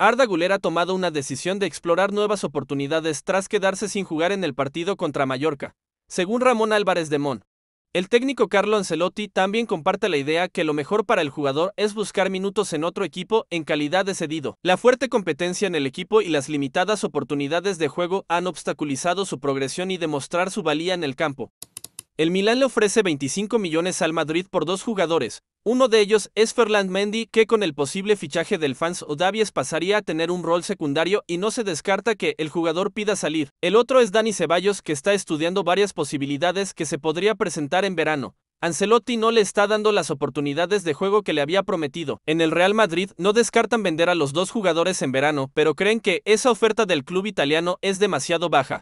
Arda Guler ha tomado una decisión de explorar nuevas oportunidades tras quedarse sin jugar en el partido contra Mallorca, según Ramón Álvarez de Mon. El técnico Carlo Ancelotti también comparte la idea que lo mejor para el jugador es buscar minutos en otro equipo en calidad de cedido. La fuerte competencia en el equipo y las limitadas oportunidades de juego han obstaculizado su progresión y demostrar su valía en el campo. El Milán le ofrece 25 millones al Madrid por dos jugadores, uno de ellos es Ferland Mendy, que con el posible fichaje del fans Odavies pasaría a tener un rol secundario y no se descarta que el jugador pida salir. El otro es Dani Ceballos, que está estudiando varias posibilidades que se podría presentar en verano. Ancelotti no le está dando las oportunidades de juego que le había prometido. En el Real Madrid no descartan vender a los dos jugadores en verano, pero creen que esa oferta del club italiano es demasiado baja.